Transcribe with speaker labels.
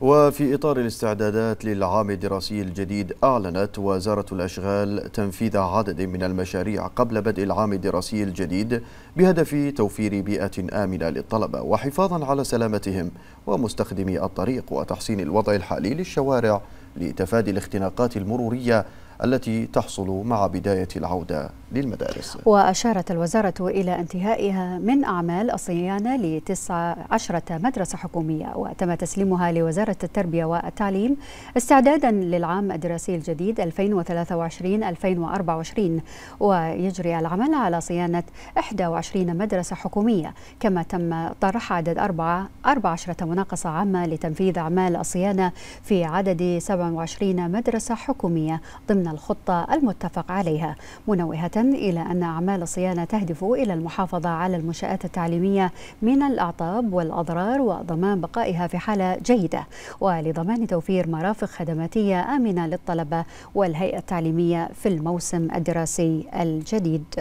Speaker 1: وفي إطار الاستعدادات للعام الدراسي الجديد أعلنت وزارة الأشغال تنفيذ عدد من المشاريع قبل بدء العام الدراسي الجديد بهدف توفير بيئة آمنة للطلبة وحفاظا على سلامتهم ومستخدمي الطريق وتحسين الوضع الحالي للشوارع لتفادي الاختناقات المرورية التي تحصل مع بداية العودة للمدارس
Speaker 2: وأشارت الوزارة إلى انتهائها من أعمال الصيانة لتسعة عشرة مدرسة حكومية وتم تسليمها لوزارة التربية والتعليم استعدادا للعام الدراسي الجديد 2023-2024 ويجري العمل على صيانة 21 مدرسة حكومية كما تم طرح عدد أربعة 14 مناقصة عامة لتنفيذ أعمال الصيانة في عدد 27 مدرسة حكومية ضمن الخطة المتفق عليها منوهة إلى أن أعمال الصيانة تهدف إلى المحافظة على المنشآت التعليمية من الأعطاب والأضرار وضمان بقائها في حالة جيدة ولضمان توفير مرافق خدماتية آمنة للطلبة والهيئة التعليمية في الموسم الدراسي الجديد